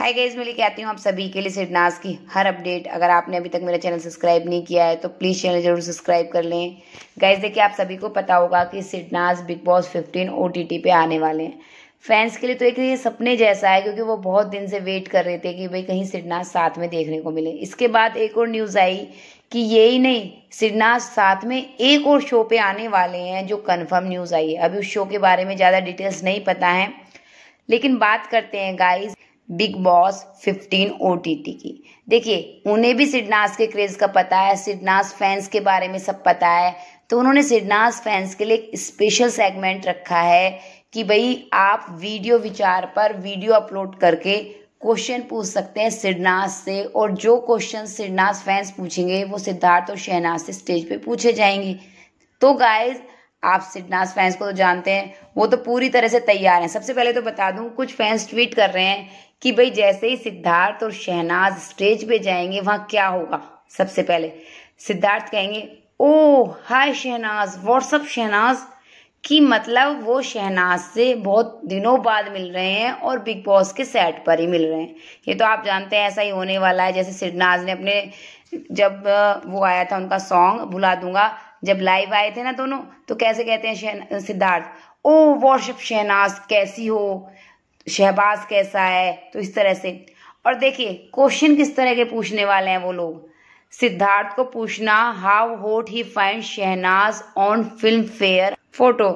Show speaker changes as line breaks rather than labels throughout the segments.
hi guys मैं लेके आती हूँ आप सभी के लिए सिडनास की हर अपडेट अगर आपने अभी तक मेरा चैनल सब्सक्राइब नहीं किया है तो प्लीज़ चैनल जरूर सब्सक्राइब कर लें गाइज देखिए आप सभी को पता होगा कि सिडनास बिग बॉस 15 ओ पे आने वाले हैं फैंस के लिए तो एक ये सपने जैसा है क्योंकि वो बहुत दिन से वेट कर रहे थे कि भाई कहीं सिडनास साथ में देखने को मिले इसके बाद एक और न्यूज़ आई कि ये ही नहीं सिडनास साथ में एक और शो पे आने वाले हैं जो कन्फर्म न्यूज़ आई है अभी उस शो के बारे में ज़्यादा डिटेल्स नहीं पता है लेकिन बात करते हैं गाइज़ बिग बॉस 15 ओ की देखिए उन्हें भी सिडनास के क्रेज का पता है सिडनास फैंस के बारे में सब पता है तो उन्होंने सिडनास फैंस के लिए एक स्पेशल सेगमेंट रखा है कि भाई आप वीडियो विचार पर वीडियो अपलोड करके क्वेश्चन पूछ सकते हैं सिडनास से और जो क्वेश्चन सिडनास फैंस पूछेंगे वो सिद्धार्थ और शहनाज से स्टेज पे पूछे जाएंगे तो गाइज आप सिडनास फैंस को तो जानते हैं वो तो पूरी तरह से तैयार हैं सबसे पहले तो बता दूं कुछ फैंस ट्वीट कर रहे हैं कि भाई जैसे ही सिद्धार्थ और शहनाज स्टेज पे जाएंगे वहां क्या होगा सबसे पहले सिद्धार्थ कहेंगे oh hi Shehnaaz WhatsApp Shehnaaz की मतलब वो शहनाज से बहुत दिनों बाद मिल रहे हैं और बिग बॉस के सेट पर ही मिल रहे हैं ये तो आप जानते हैं ऐसा ही होने वाला है जैसे सिडनाज ने अपने जब वो आया था उनका सॉन्ग भुला दूंगा जब लाइव आए थे ना दोनों तो कैसे कहते हैं सिद्धार्थ ओ वॉशअप शहनाज कैसी हो शहबाज कैसा है तो इस तरह से और देखिए क्वेश्चन किस तरह के पूछने वाले हैं वो लोग सिद्धार्थ को पूछना how hot he find Shehnaaz on Filmfare photo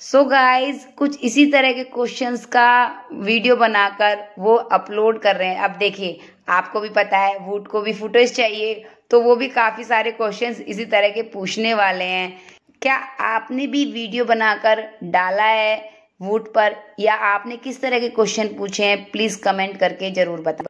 so so guys कुछ इसी तरह के क्वेश्चंस का वीडियो बनाकर वो अपलोड कर रहे हैं अब देखिए आपको भी पता है वोट को भी फुटेज चाहिए तो वो भी काफ़ी सारे क्वेश्चंस इसी तरह के पूछने वाले हैं क्या आपने भी वीडियो बनाकर डाला है वोट पर या आपने किस तरह के क्वेश्चन पूछे हैं प्लीज़ कमेंट करके ज़रूर बता